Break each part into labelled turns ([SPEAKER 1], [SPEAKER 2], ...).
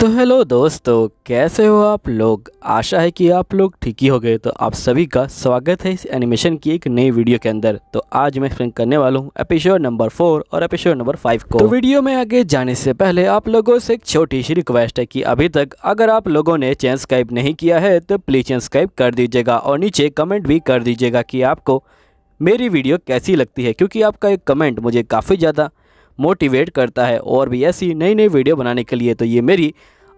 [SPEAKER 1] तो हेलो दोस्तों कैसे हो आप लोग आशा है कि आप लोग ठीक ही हो गए तो आप सभी का स्वागत है इस एनिमेशन की एक नई वीडियो के अंदर तो आज मैं फिल्म करने वाला हूँ एपिसोड नंबर फोर और एपिसोड नंबर फाइव को तो वीडियो में आगे जाने से पहले आप लोगों से एक छोटी सी रिक्वेस्ट है कि अभी तक अगर आप लोगों ने चैन नहीं किया है तो प्लीज़ चैन कर दीजिएगा और नीचे कमेंट भी कर दीजिएगा कि आपको मेरी वीडियो कैसी लगती है क्योंकि आपका एक कमेंट मुझे काफ़ी ज़्यादा मोटिवेट करता है और भी ऐसी नई नई वीडियो बनाने के लिए तो ये मेरी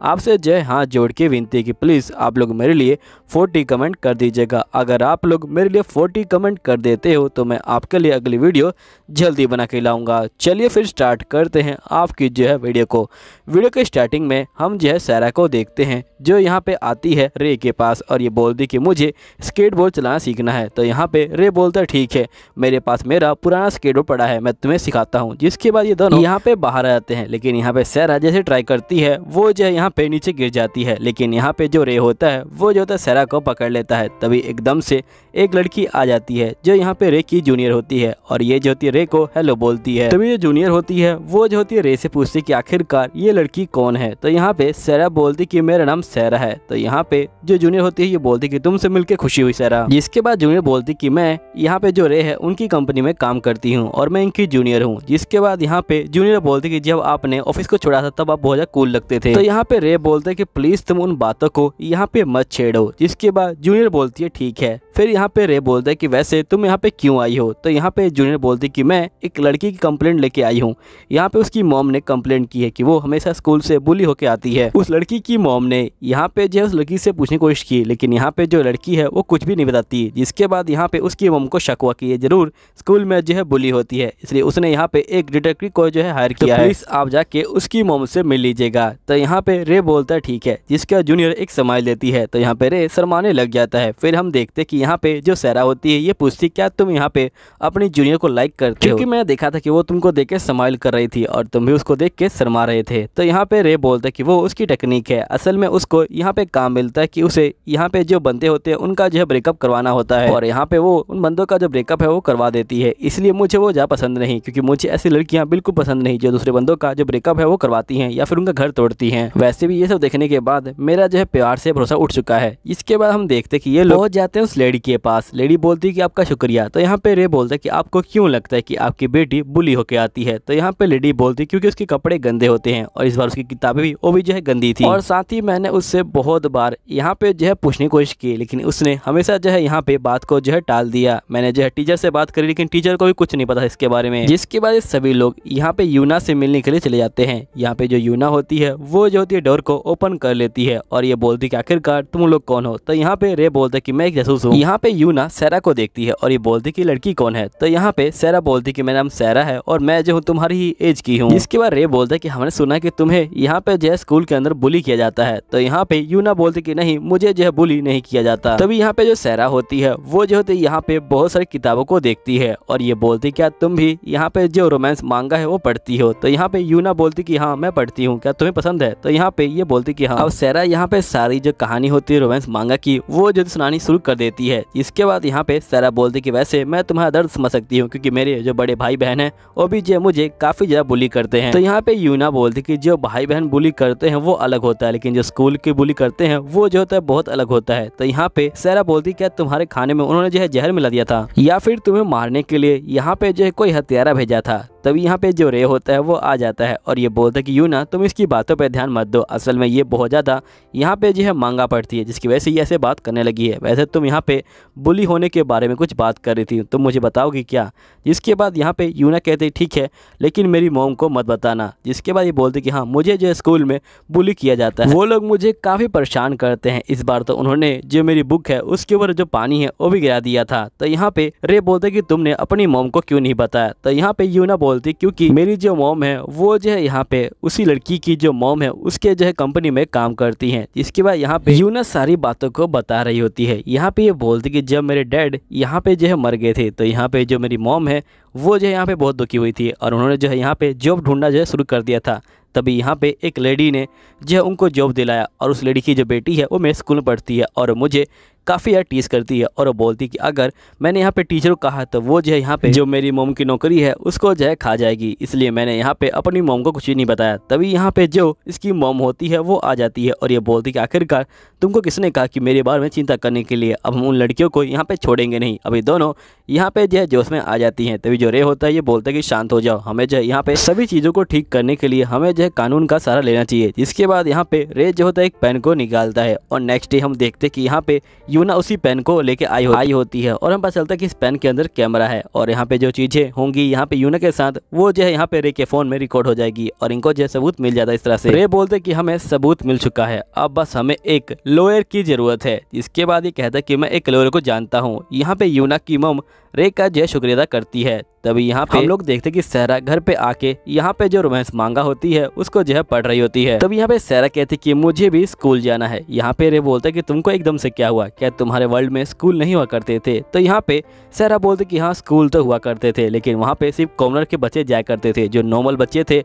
[SPEAKER 1] आपसे जय हाथ जोड़ के विनती की प्लीज़ आप लोग मेरे लिए 40 कमेंट कर दीजिएगा अगर आप लोग मेरे लिए 40 कमेंट कर देते हो तो मैं आपके लिए अगली वीडियो जल्दी बना के लाऊंगा चलिए फिर स्टार्ट करते हैं आपकी जो है वीडियो को वीडियो के स्टार्टिंग में हम जो है सारा को देखते हैं जो यहाँ पे आती है रे के पास और ये बोलती कि मुझे स्केटबोर्ड चलाना सीखना है तो यहाँ पे रे बोलता ठीक है मेरे पास मेरा पुराना स्केटबोर्ड पड़ा है मैं तुम्हें सिखाता हूँ जिसके बाद ये दोनों यहाँ पे बाहर आते हैं लेकिन यहाँ पे सैरा जैसे ट्राई करती है वो जो है यहाँ यहाँ पे नीचे गिर जाती है लेकिन यहाँ पे जो रे होता है वो जो होता है सैरा को पकड़ लेता है तभी एकदम से एक लड़की आ जाती है जो यहाँ पे रे की जूनियर होती है और ये जो होती है रे को हेलो बोलती है तभी जो जूनियर होती है वो जो होती है रे से पूछती की आखिरकार ये लड़की कौन है तो यहाँ पे सैरा बोलती की मेरा नाम सैरा है तो यहाँ पे जो जूनियर होती है ये बोलती की तुमसे मिलकर खुशी हुई सैरा जिसके बाद जूनियर बोलती की मैं यहाँ पे जो रे है उनकी कंपनी में काम करती हूँ और मैं इनकी जूनियर हूँ जिसके बाद यहाँ पे जूनियर बोलती की जब आपने ऑफिस को छोड़ा था तब आप बहुत ज्यादा कूल लगते थे तो यहाँ पे रे बोलते हैं कि प्लीज़ तुम उन बातों को यहाँ पे मत छेड़ो जिसके बाद जूनियर बोलती है ठीक है फिर यहाँ पे रे बोलता है कि वैसे तुम यहाँ पे क्यों आई हो तो यहाँ पे जूनियर बोलती कि मैं एक लड़की की कंप्लेंट लेके आई हूँ यहाँ पे उसकी मॉम ने कंप्लेंट की है कि वो हमेशा स्कूल से बुली होके आती है उस लड़की की मॉम ने यहाँ पे जो है उस लड़की से पूछने की कोशिश की लेकिन यहाँ पे जो लड़की है वो कुछ भी नहीं बताती जिसके बाद यहाँ पे उसकी मॉम को शक कि ये जरूर स्कूल में जो है बुली होती है इसलिए उसने यहाँ पे एक डिटेक्टिव को जो है हायर किया है आप जाके उसकी मॉम से मिल लीजिएगा तो यहाँ पे रे बोलता है ठीक है जिसका जूनियर एक समाज लेती है तो यहाँ पे रे शरमाने लग जाता है फिर हम देखते कि यहाँ पे जो सैरा होती है ये पूछती क्या तुम यहाँ पे अपनी जूनियर को लाइक करते हो क्योंकि मैंने देखा था कि वो तुमको देख के स्माइल कर रही थी और तुम भी उसको देख के शर्मा रहे थे तो यहाँ पे रे बोलता कि वो उसकी टेक्निक है असल में उसको यहाँ पे काम मिलता है कि उसे यहाँ पे जो बंदे होते हैं उनका जो है ब्रेकअप करवाना होता है और यहाँ पे वो उन बंदों का जो ब्रेकअप है वो करवा देती है इसलिए मुझे वो ज़्यादा पसंद नहीं क्योंकि मुझे ऐसी लड़कियाँ बिल्कुल पसंद नहीं जो दूसरे बंदों का जो ब्रेकअप है वो करवाती हैं या फिर उनका घर तोड़ती हैं वैसे भी ये सब देखने के बाद मेरा जो है प्यार से भरोसा उठ चुका है इसके बाद हम देखते कि ये लोग जाते हैं उस लेडी लेडी के पास लेडी बोलती है कि आपका शुक्रिया तो यहाँ पे रे बोलता है कि आपको क्यों लगता है कि आपकी बेटी बुली होकर आती है तो यहाँ पे लेडी बोलती है क्योंकि उसके कपड़े गंदे होते हैं और इस बार उसकी किताबें भी वो भी जो है गंदी थी और साथ ही मैंने उससे बहुत बार यहाँ पे जो है पूछने की कोशिश की लेकिन उसने हमेशा जो है यहाँ पे बात को जो है टाल दिया मैंने जो है टीचर से बात करी लेकिन टीचर को भी कुछ नहीं पता इसके बारे में जिसके बाद सभी लोग यहाँ पे यूना से मिलने के लिए चले जाते हैं यहाँ पे जो यूना होती है वो जो होती है डोर को ओपन कर लेती है और ये बोलती है आखिरकार तुम लोग कौन हो तो यहाँ पे रे बोलता है कि मैं एक जासूस हूँ यहाँ पे यूना सैरा को देखती है और ये बोलती कि लड़की कौन है तो यहाँ पे सैरा बोलती कि मेरा नाम सैरा है और मैं जो हूँ तुम्हारी ही एज की हूँ इसके बाद रे बोलता है कि हमने सुना कि तुम्हें यहाँ पे जो है स्कूल के अंदर बुली किया जाता है तो यहाँ पे यूना बोलती की नहीं मुझे जो है बुली नहीं किया जाता तभी यहाँ पे जो सैरा होती है वो जो होती है यहाँ पे बहुत सारी किताबों को देखती है और ये बोलती क्या तुम भी यहाँ पे जो रोमांस मांगा है वो पढ़ती हो तो यहाँ पे यूना बोलती कि हाँ मैं पढ़ती हूँ क्या तुम्हें पसंद है तो यहाँ पे ये बोलती कि हाँ अब सैरा यहाँ पे सारी जो कहानी होती है रोमांस मांगा की वो जो सुनानी शुरू कर देती है है इसके बाद यहाँ पे सारा बोलती कि वैसे मैं तुम्हारा दर्द समझ सकती हूँ क्योंकि मेरे जो बड़े भाई बहन है वो भी जो मुझे काफी ज्यादा बुली करते हैं तो यहाँ पे यूना बोलती की जो भाई बहन बुली करते हैं वो अलग होता है लेकिन जो स्कूल की बुली करते हैं वो जो होता है बहुत अलग होता है तो यहाँ पे सारा बोलती क्या तुम्हारे खाने में उन्होंने जो है जहर मिला दिया था या फिर तुम्हें मारने के लिए यहाँ पे जो है कोई हत्यारा भेजा था तभी यहाँ पे जो रे होता है वो आ जाता है और ये बोलता है कि यूँ ना तुम इसकी बातों पर ध्यान मत दो असल में ये बहुत ज़्यादा यहाँ पे जो है मांगा पड़ती है जिसकी वजह से ये ऐसे बात करने लगी है वैसे तुम यहाँ पे बुली होने के बारे में कुछ बात कर रही थी तो मुझे बताओगी क्या जिसके बाद यहाँ पे यूना कहते ठीक है लेकिन मेरी मोम को मत बताना जिसके बाद ये बोलते कि हाँ मुझे जो स्कूल में बुली किया जाता है वो लोग मुझे काफ़ी परेशान करते हैं इस बार तो उन्होंने जो मेरी बुक है उसके ऊपर जो पानी है वो भी गिरा दिया था तो यहाँ पे रे बोलते कि तुमने अपनी मोम को क्यों नहीं बताया तो यहाँ पे यूना बोलती क्योंकि मेरी जो मोम है वो जो है यहाँ पे उसी लड़की की जो मोम है उसके जो है कंपनी में काम करती है इसके बाद यहाँ पे यूना सारी बातों को बता रही होती है यहाँ पे ये बोल बोलती कि जब मेरे डैड यहाँ पे जो है मर गए थे तो यहाँ पे जो मेरी मॉम है वो जो है यहाँ पे बहुत दुखी हुई थी और उन्होंने जो है यहाँ पे जॉब ढूंढना जो है शुरू कर दिया था तभी यहाँ पे एक लेडी ने जो है उनको जॉब दिलाया और उस लेडी की जो बेटी है वो मेरे स्कूल में पढ़ती है और मुझे काफ़ी यार टीस करती है और वो बोलती कि अगर मैंने यहाँ पे टीचर को कहा तो वो जो है यहाँ पे जो मेरी मोम की नौकरी है उसको जो है खा जाएगी इसलिए मैंने यहाँ पे अपनी मोम को कुछ ही नहीं बताया तभी यहाँ पे जो इसकी मोम होती है वो आ जाती है और ये बोलती कि आखिरकार तुमको किसने कहा कि मेरे बारे में चिंता करने के लिए अब हम उन लड़कियों को यहाँ पे छोड़ेंगे नहीं अभी दोनों यहाँ पे जो है जोश में आ जाती हैं तभी जो रे होता है ये बोलता है कि शांत हो जाओ हमें जो है यहाँ पे सभी चीज़ों को ठीक करने के लिए हमें जो है कानून का सहारा लेना चाहिए जिसके बाद यहाँ पे रे जो होता है एक पेन को निकालता है और नेक्स्ट डे हम देखते कि यहाँ पे यूना उसी पेन को लेके आई हो, आई होती है और हम पता चलता है कि इस पेन के अंदर कैमरा है और यहाँ पे जो चीज़ें होंगी यहाँ पे यूना के साथ वो जो है यहाँ पे रे के फोन में रिकॉर्ड हो जाएगी और इनको जो है सबूत मिल जाता है इस तरह से रे बोलते कि हमें सबूत मिल चुका है अब बस हमें एक लोयर की जरूरत है इसके बाद ये कहता है की मैं एक लोयर को जानता हूँ यहाँ पे यूना की मम रे का जय शुक्रिया अदा करती है तभी यहाँ पे हम लोग देखते कि सहरा घर पे आके यहाँ पे जो रोमांस मांगा होती है उसको जो है पढ़ रही होती है तभी यहाँ पे सहरा कहती कि मुझे भी स्कूल जाना है यहाँ पे रे बोलते कि तुमको एकदम से क्या हुआ क्या तुम्हारे वर्ल्ड में स्कूल नहीं हुआ करते थे तो यहाँ पे सहरा बोलते कि हाँ स्कूल तो हुआ करते थे लेकिन वहाँ पे सिर्फ कॉमनर के बच्चे जाया करते थे जो नॉर्मल बच्चे थे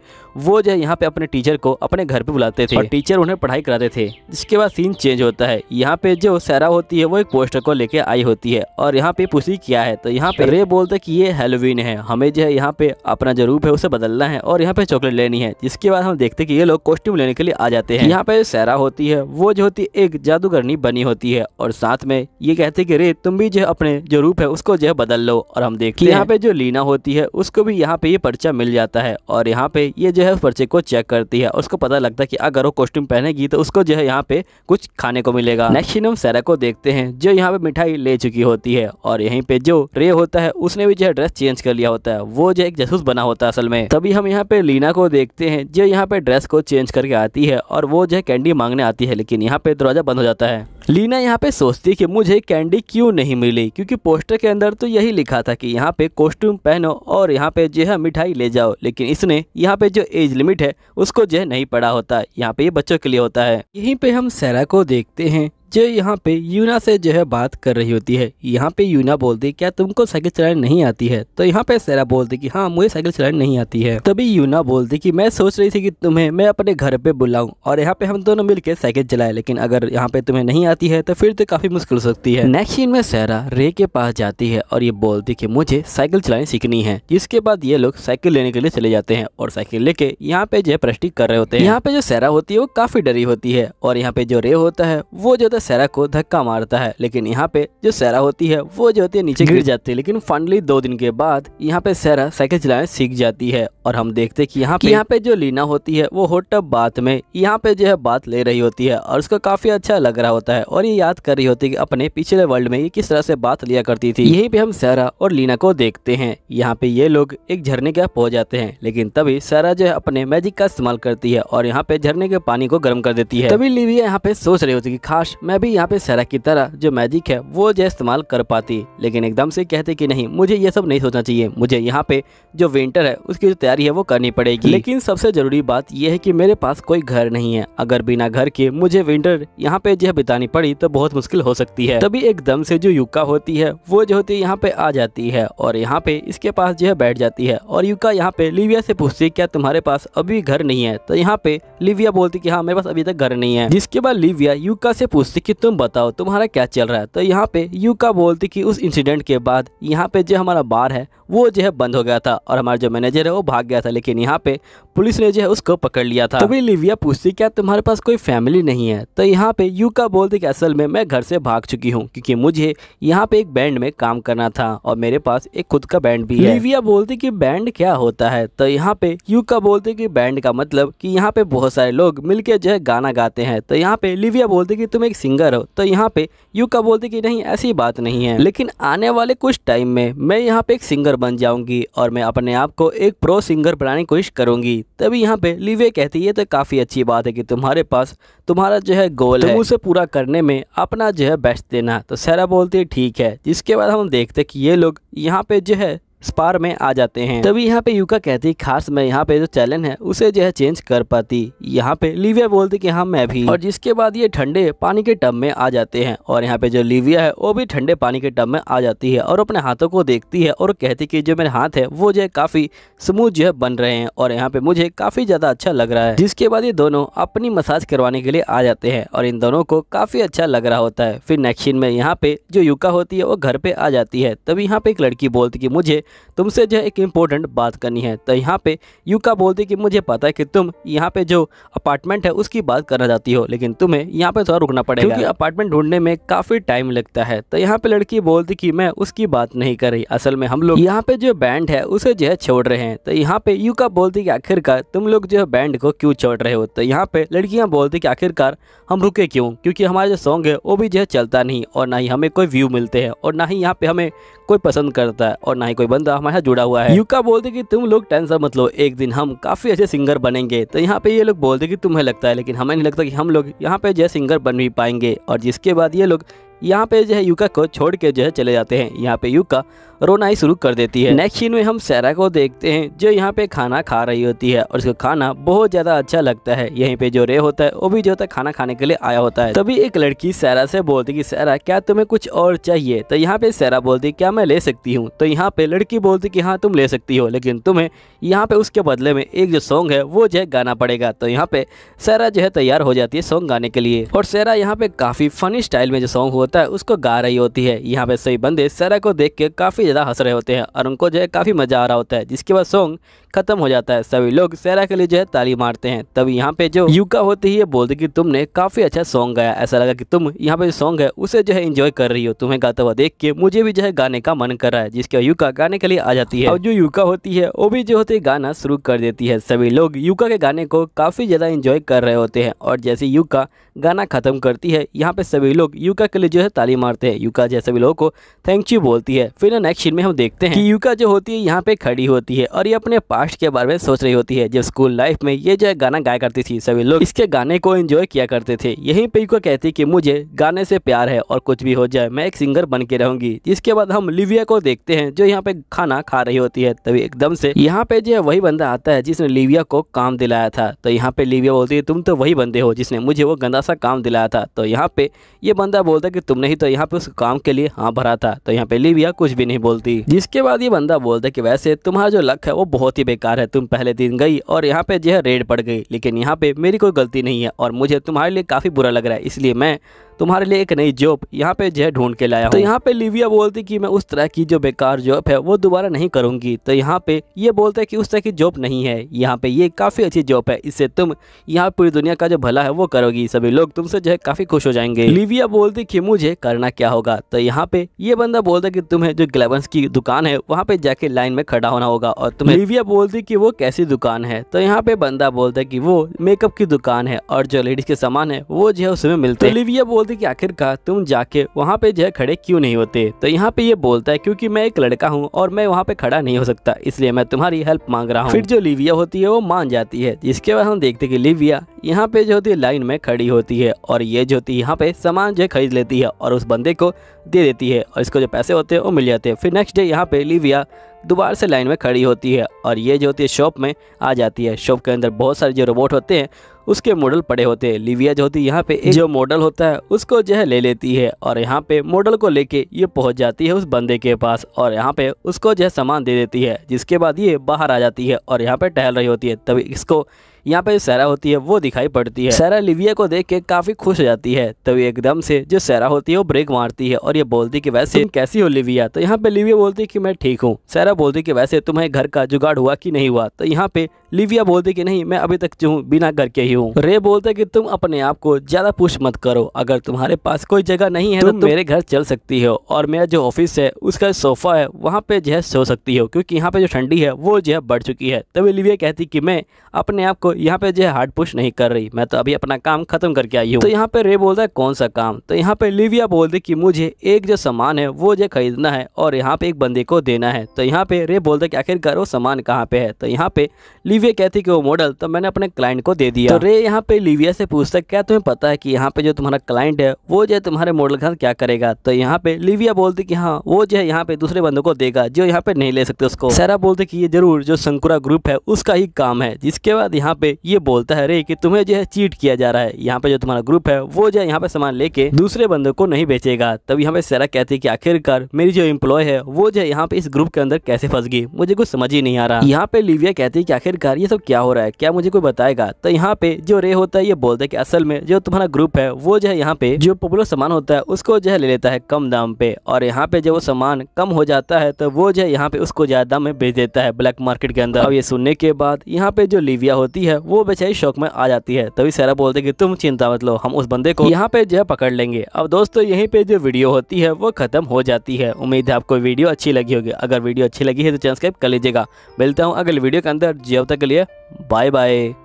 [SPEAKER 1] वो जो है यहाँ पे अपने टीचर को अपने घर पे बुलाते थे और टीचर उन्हें पढ़ाई कराते थे जिसके बाद सीन चेंज होता है यहाँ पे जो सहरा होती है वो एक पोस्टर को लेके आई होती है और यहाँ पे पुष्टि किया है तो यहाँ पे रे बोलते कि ये हेलोवीन है हमें जो है यहाँ पे अपना जो रूप है उसे बदलना है और यहाँ पे चॉकलेट लेनी है जिसके बाद हम देखते कि ये लोग कॉस्ट्यूम लेने के लिए आ जाते हैं यहाँ पे सहरा होती है वो जो होती है एक जादूगरनी बनी होती है और साथ में ये कहते की रे तुम भी जो है अपने जो रूप है उसको जो है बदल लो और हम देखते हैं यहाँ पे जो लीना होती है उसको भी यहाँ पे ये पर्चा मिल जाता है और यहाँ पे ये जो है उस पर्चे को चेक करती है उसको पता लगता है कि अगर वो कॉस्ट्यूम पहनेगी तो उसको जो है यहाँ पे कुछ खाने को मिलेगा नेक्स्ट हम सैरा को देखते हैं जो यहाँ पे मिठाई ले चुकी होती है और यहीं पे जो रे रे होता है उसने भी जो है ड्रेस चेंज कर लिया होता है वो जो एक जसूस बना होता है असल में तभी हम यहाँ पे लीना को देखते हैं जो यहाँ पे ड्रेस को चेंज करके आती है और वो जो है कैंडी मांगने आती है लेकिन यहाँ पे दरवाजा बंद हो जाता है लीना यहाँ पे सोचती है कि मुझे कैंडी क्यों नहीं मिली क्योंकि पोस्टर के अंदर तो यही लिखा था कि यहाँ पे कॉस्ट्यूम पहनो और यहाँ पे जो है मिठाई ले जाओ लेकिन इसने यहाँ पे जो एज लिमिट है उसको जो है नहीं पड़ा होता यहाँ पे ये बच्चों के लिए होता है यहीं पे हम सैरा को देखते हैं जो यहाँ पे यूना से जो है बात कर रही होती है यहाँ पे यूना बोलती क्या तुमको साइकिल चलाने नहीं आती है तो यहाँ पे सेरा बोलती कि हाँ मुझे साइकिल चलाने नहीं आती है तभी यूना बोलती कि मैं सोच रही थी कि तुम्हें मैं अपने घर पे बुलाऊं और यहाँ पे हम दोनों मिलकर साइकिल चलाए लेकिन अगर यहाँ पे तुम्हें नहीं आती है तो फिर तो काफी मुश्किल हो सकती है नेक्स्ट सीन में सेरा रे के पास जाती है और ये बोलती की मुझे साइकिल चलानी सीखनी है जिसके बाद ये लोग साइकिल लेने के लिए चले जाते हैं और साइकिल लेके यहाँ पे जो है प्रस्टिक कर रहे होते हैं यहाँ पे जो सेरा होती है वो काफी डरी होती है और यहाँ पे जो रे होता है वो जो सैरा को धक्का मारता है लेकिन यहाँ पे जो सैरा होती है वो जो होती है नीचे गिर जाती है लेकिन फाइनली दो दिन के बाद यहाँ पे सैरा साइकिल चलाने सीख जाती है और हम देखते कि यहाँ पे यहाँ पे जो लीना होती है वो होटअप बात में यहाँ पे जो है बात ले रही होती है और उसको काफी अच्छा लग रहा होता है और ये याद कर रही होती है कि अपने पिछले वर्ल्ड में ये किस तरह से बात लिया करती थी यही पे हम सहरा और लीना को देखते हैं यहाँ पे ये लोग एक झरने के पहुंच जाते हैं लेकिन तभी सारा जो है अपने मैजिक का इस्तेमाल करती है और यहाँ पे झरने के पानी को गर्म कर देती है तभी लीविया यहाँ पे सोच रही होती है की खास मैं भी यहाँ पे सरा की तरह जो मैजिक है वो जो इस्तेमाल कर पाती लेकिन एकदम से कहते कि नहीं मुझे ये सब नहीं सोचना चाहिए मुझे यहाँ पे जो विंटर है उसकी जो तैयारी है वो करनी पड़ेगी लेकिन सबसे ज़रूरी बात यह है कि मेरे पास कोई घर नहीं है अगर बिना घर के मुझे विंटर यहाँ पे जो बितानी पड़ी तो बहुत मुश्किल हो सकती है तभी एकदम से जो युका होती है वो जो होती है यहाँ पे आ जाती है और यहाँ पे इसके पास जो है बैठ जाती है और युका यहाँ पे लिविया से पूछती है क्या तुम्हारे पास अभी घर नहीं है तो यहाँ पे लिविया बोलती की हाँ मेरे पास अभी तक घर नहीं है जिसके बाद लिविया युका से पूछती से कि तुम बताओ तुम्हारा क्या चल रहा है तो यहाँ पे का बोलती कि उस इंसिडेंट के बाद यहाँ पे जो हमारा बार है वो जो है बंद हो गया था और हमारा जो मैनेजर है वो भाग गया था लेकिन यहाँ पे पुलिस ने जो है उसको पकड़ लिया था तभी तो लिविया पूछती क्या तुम्हारे पास कोई फैमिली नहीं है तो यहाँ पे यूका बोलती कि असल में मैं घर से भाग चुकी हूँ क्योंकि मुझे यहाँ पे एक बैंड में काम करना था और मेरे पास एक खुद का बैंड भी है लिविया बोलती की बैंड क्या होता है तो यहाँ पे यूका बोलते की बैंड का मतलब की यहाँ पे बहुत सारे लोग मिलके जो है गाना गाते हैं तो यहाँ पे लिविया बोलते की तुम एक सिंगर हो तो यहाँ पे यूका बोलते की नहीं ऐसी बात नहीं है लेकिन आने वाले कुछ टाइम में मैं यहाँ पे एक सिंगर सिंगर बन जाऊंगी और मैं अपने आप को एक प्रो सिंगर बनाने की कोशिश करूंगी तभी यहाँ पे लिवे कहती है तो काफ़ी अच्छी बात है कि तुम्हारे पास तुम्हारा जो है गोल है उसे पूरा करने में अपना जो है बेस्ट देना तो सैरा बोलती है ठीक है जिसके बाद हम देखते कि ये लोग यहाँ पे जो है स्पार में आ जाते हैं तभी यहाँ पे युका कहती खास मैं यहाँ पे जो चैलेंज है उसे जो है चेंज कर पाती यहाँ पे लिविया बोलती की हाँ मैं भी और जिसके बाद ये ठंडे पानी के टब में आ जाते हैं और यहाँ पे जो लिविया है वो भी ठंडे पानी के टब में आ जाती है और अपने हाथों को देखती है और कहती की जो मेरे हाथ है वो जो है काफी स्मूथ जो है बन रहे हैं और यहाँ पे मुझे काफी ज्यादा अच्छा लग रहा है जिसके बाद ये दोनों अपनी मसाज करवाने के लिए आ जाते हैं और इन दोनों को काफी अच्छा लग रहा होता है फिर नेक्स्ट में यहाँ पे जो युका होती है वो घर पे आ जाती है तभी यहाँ पे एक लड़की बोलती की मुझे तुमसे जो है एक इम्पोर्टेंट बात करनी है तो यहाँ पे युका बोलती है कि मुझे पता है कि तुम यहाँ पे जो अपार्टमेंट है उसकी बात करना चाहती हो लेकिन तुम्हें यहाँ पे थोड़ा रुकना पड़ेगा क्योंकि अपार्टमेंट ढूंढने में काफ़ी टाइम लगता है तो यहाँ पर लड़की बोलती कि मैं उसकी बात नहीं कर रही असल में हम लोग यहाँ पर जो बैंड है उसे जो है छोड़ रहे हैं तो यहाँ पर युका बोलती कि आखिरकार तुम लोग जो है बैंड को क्यों छोड़ रहे हो तो यहाँ पर लड़कियाँ बोलती कि आखिरकार हम रुके क्यों क्योंकि हमारा जो सॉन्ग है वो भी जो है चलता नहीं और ना ही हमें कोई व्यू मिलते हैं और ना ही यहाँ पे हमें कोई पसंद करता है और ना ही कोई बंद बंदा हमारे साथ जुड़ा हुआ है युका बोलते कि तुम लोग टेंशन मत लो एक दिन हम काफी अच्छे सिंगर बनेंगे तो यहाँ पे ये लोग बोलते कि तुम्हें लगता है लेकिन हमें नहीं लगता कि हम लोग यहाँ पे जो सिंगर बन भी पाएंगे और जिसके बाद ये लोग यहाँ पे जो है युका को छोड़ के जो है चले जाते हैं यहाँ पे युका रोना ही शुरू कर देती है नेक्स्ट सीन में हम सैरा को देखते हैं जो यहाँ पे खाना खा रही होती है और उसका खाना बहुत ज्यादा अच्छा लगता है यहीं पे जो रे होता है वो भी जो होता है खाना खाने के लिए आया होता है तभी एक लड़की सैरा से बोलती की सैरा क्या तुम्हें कुछ और चाहिए तो यहाँ पे सैरा बोलती क्या मैं ले सकती हूँ तो यहाँ पे लड़की बोलती की हाँ तुम ले सकती हो लेकिन तुम्हें यहाँ पे उसके बदले में एक जो सॉन्ग है वो जो है गाना पड़ेगा तो यहाँ पे सैरा जो है तैयार हो जाती है सॉन्ग गाने के लिए और सैरा यहाँ पे काफी फनी स्टाइल में जो सॉन्ग हुआ होता है उसको गा रही होती है यहाँ पे सभी बंदे सारा को देख के काफ़ी ज़्यादा हंस रहे होते हैं और उनको जो है काफ़ी मज़ा आ रहा होता है जिसके बाद सॉन्ग खत्म हो जाता है सभी लोग सेरा के लिए जो है ताली मारते हैं तभी यहाँ पे जो युका होती है बोलते की कि तुमने काफी अच्छा सॉन्ग गाया ऐसा लगा कि तुम यहाँ पे सॉन्ग है उसे जो है इंजॉय कर रही हो तुम्हें गाता हुआ देख के मुझे भी जो है गाने का मन कर रहा है जिसके युका गाने के लिए आ जाती है और जो युका होती है वो भी जो होती है गाना शुरू कर देती है सभी लोग युका के गाने को काफी ज्यादा इंजॉय कर रहे होते हैं और जैसे युका गाना खत्म करती है यहाँ पे सभी लोग युका के लिए जो है ताली मारते हैं युका जैसे सभी लोगों को थैंक यू बोलती है फिर नेक्स्ट सीन में हम देखते हैं कि युका जो होती है यहाँ पे खड़ी होती है और ये अपने पास पास्ट के बारे में सोच रही होती है जब स्कूल लाइफ में ये जो गाना गाया करती थी सभी लोग इसके गाने को एंजॉय किया करते थे यहीं पे को कहती कि मुझे गाने से प्यार है और कुछ भी हो जाए मैं एक सिंगर बन के रहूंगी इसके बाद हम लिविया को देखते हैं जो यहाँ पे खाना खा रही होती है तभी एकदम से यहाँ पे जो है वही बंदा आता है जिसने लिविया को काम दिलाया था तो यहाँ पे लिविया बोलती है तुम तो वही बंदे हो जिसने मुझे वो गंदा सा काम दिलाया था तो यहाँ पे ये बंदा बोलता है कि तुमने ही तो यहाँ पे उस काम के लिए हाँ भरा था तो यहाँ पे लिविया कुछ भी नहीं बोलती जिसके बाद ये बंदा बोलता है कि वैसे तुम्हारा जो लक है वो बहुत ही बेकार है तुम पहले दिन गई और यहाँ पे जो है रेड पड़ गई लेकिन यहाँ पे मेरी कोई गलती नहीं है और मुझे तुम्हारे लिए काफ़ी बुरा लग रहा है इसलिए मैं तुम्हारे लिए एक नई जॉब यहाँ पे जो है ढूंढ के लाया तो यहाँ पे लिविया बोलती की मैं उस तरह की जो बेकार जॉब है वो दोबारा नहीं करूंगी तो यहाँ पे ये बोलते है की उस तरह की जॉब नहीं है यहाँ पे ये काफ़ी अच्छी जॉब है इससे तुम यहाँ पूरी दुनिया का जो भला है वो करोगी सभी लोग तुमसे जो है काफ़ी खुश हो जाएंगे लिविया बोलती की मुझे करना क्या होगा तो यहाँ पे ये बंदा बोलता कि तुम्हें जो ग्लेवंस की दुकान है वहाँ पे जाके लाइन में खड़ा होना होगा और तुम्हें लिविया बोलती कि वो कैसी दुकान है तो यहाँ पे बंदा बोलता है कि वो मेकअप की दुकान है और जो लेडीज के सामान है वो जो है उसमें मिलते तो हैं लिविया बोल बोलते कि आखिरकार तुम जाके वहाँ पे जो है खड़े क्यों नहीं होते तो यहाँ पे ये बोलता है क्योंकि मैं एक लड़का हूँ और मैं वहाँ पे खड़ा नहीं हो सकता इसलिए मैं तुम्हारी हेल्प मांग रहा हूँ फिर जो लिविया होती है वो मान जाती है जिसके बाद हम देखते कि लिविया यहाँ पे जो होती है लाइन में खड़ी होती है और ये जो होती है यहाँ पे सामान जो है खरीद लेती है और उस बंदे को दे देती है और इसको जो पैसे होते हैं वो मिल जाते हैं फिर नेक्स्ट डे यहाँ पे लिविया दोबारा से लाइन में खड़ी होती है और ये जो होती है शॉप में आ जाती है शॉप के अंदर बहुत सारे जो रोबोट होते हैं उसके मॉडल पड़े होते हैं लिविया जो होती है यहाँ पे एक जो मॉडल होता है उसको जो है ले लेती है और यहाँ पे मॉडल को लेके ये पहुँच जाती है उस बंदे के पास और यहाँ पे उसको जो है सामान दे देती है जिसके बाद ये बाहर आ जाती है और यहाँ पे टहल रही होती है तभी इसको यहाँ पे सैरा होती है वो दिखाई पड़ती है सैरा लिविया को देख के काफी खुश हो जाती है तभी तो एकदम से जो सैरा होती है वो ब्रेक मारती है और ये बोलती की वैसे कैसी हो लिविया तो यहाँ पे लिविया बोलती की मैं ठीक हूँ सैरा बोलती की वैसे तुम्हें घर का जुगाड़ हुआ की नहीं हुआ तो यहाँ पे लिविया बोलती की नहीं मैं अभी तक जो हूँ बिना घर के ही हूँ रे बोलते की तुम अपने आप को ज्यादा पुश मत करो अगर तुम्हारे पास कोई जगह नहीं है तो, तो मेरे घर चल सकती हो और मेरा जो ऑफिस है उसका सोफा है वहाँ पे जो है सो सकती हो क्योंकि यहाँ पे जो ठंडी है वो जो है बढ़ चुकी है तभी लिविया कहती कि मैं अपने आप को यहाँ पे जो है हार्ड पुश नहीं कर रही मैं तो अभी अपना काम खत्म करके आई हूँ तो यहाँ पे रे बोलता है कौन सा काम तो यहाँ पे लिविया बोलते कि मुझे एक जो सामान है वो जो खरीदना है और यहाँ पे एक बंदे को देना है तो यहाँ पे रे बोलता कि आखिरकार वो सामान कहाँ पे है तो यहाँ पे लिविया कहती कि वो मॉडल तो मैंने अपने क्लाइंट को दे दिया तो रे यहाँ पे लिविया से पूछता क्या तुम्हें पता है कि यहाँ पे जो तुम्हारा क्लाइंट है वो जो तुम्हारे मॉडल के क्या करेगा तो यहाँ पे लिविया बोलते कि हाँ वो जो है यहाँ पे दूसरे बंदों को देगा जो यहाँ पे नहीं ले सकते उसको सहरा बोलते कि ये जरूर जो संकुरा ग्रुप है उसका ही काम है जिसके बाद यहाँ पे पे ये बोलता है रे कि तुम्हें जो है चीट किया जा रहा है यहाँ पे जो तुम्हारा ग्रुप है वो जो यहाँ पे सामान लेके दूसरे बंदे को नहीं बेचेगा तब यहाँ पे सरा कहती है की आखिरकार मेरी जो इम्प्लॉय है वो जो है यहाँ पे इस ग्रुप के अंदर कैसे फंस गई मुझे कुछ समझ ही नहीं आ रहा यहाँ पे लिविया कहती है की आखिरकार ये सब क्या हो रहा है क्या मुझे कोई बताएगा तो यहाँ पे जो रे होता है ये बोलता है की असल में जो तुम्हारा ग्रुप है वो जो है यहाँ पे जो पॉपुलर सामान होता है उसको जो है ले लेता है कम दाम पे और यहाँ पे जब वो सामान कम हो जाता है तो वो जो है यहाँ पे उसको ज्यादा दाम में बेच देता है ब्लैक मार्केट के अंदर अब ये सुनने के बाद यहाँ पे जो लिविया होती है है वो बेचारी शौक में आ जाती है तभी सारा बोलते कि तुम चिंता मत लो हम उस बंदे को यहाँ पे जो है पकड़ लेंगे अब दोस्तों यहीं पे जो वीडियो होती है वो खत्म हो जाती है उम्मीद है आपको वीडियो अच्छी लगी होगी अगर वीडियो अच्छी लगी है तो चैनल सब्सक्राइब कर लीजिएगा मिलता हूँ अगले वीडियो के अंदर जी तक के लिए बाय बाय